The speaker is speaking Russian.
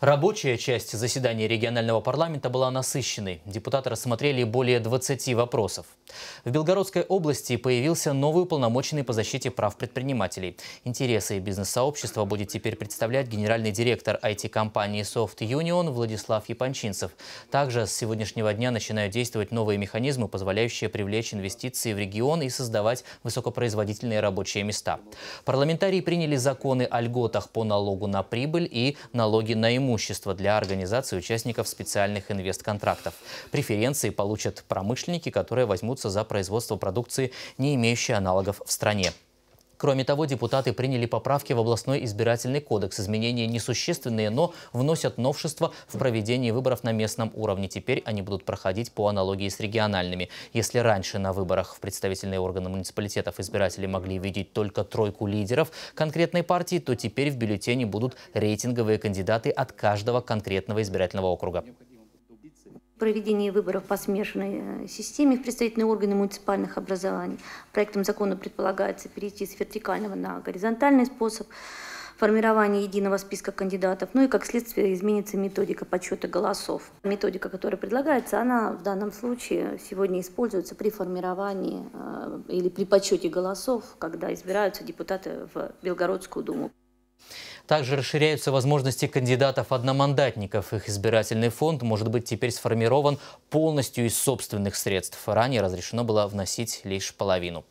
Рабочая часть заседания регионального парламента была насыщенной. Депутаты рассмотрели более 20 вопросов. В Белгородской области появился новый уполномоченный по защите прав предпринимателей. Интересы бизнес-сообщества будет теперь представлять генеральный директор IT-компании Soft Union Владислав Япончинцев. Также с сегодняшнего дня начинают действовать новые механизмы, позволяющие привлечь инвестиции в регион и создавать высокопроизводительные рабочие места. Парламентарии приняли законы о льготах по налогу на прибыль и налоги на имущество преимущества для организации участников специальных инвестконтрактов. Преференции получат промышленники, которые возьмутся за производство продукции, не имеющей аналогов в стране. Кроме того, депутаты приняли поправки в областной избирательный кодекс. Изменения несущественные, но вносят новшества в проведении выборов на местном уровне. Теперь они будут проходить по аналогии с региональными. Если раньше на выборах в представительные органы муниципалитетов избиратели могли видеть только тройку лидеров конкретной партии, то теперь в бюллетене будут рейтинговые кандидаты от каждого конкретного избирательного округа проведение выборов по смешанной э, системе в представительные органы муниципальных образований. Проектом закона предполагается перейти с вертикального на горизонтальный способ формирования единого списка кандидатов, ну и как следствие изменится методика подсчета голосов. Методика, которая предлагается, она в данном случае сегодня используется при формировании э, или при подсчете голосов, когда избираются депутаты в Белгородскую думу. Также расширяются возможности кандидатов-одномандатников. Их избирательный фонд может быть теперь сформирован полностью из собственных средств. Ранее разрешено было вносить лишь половину.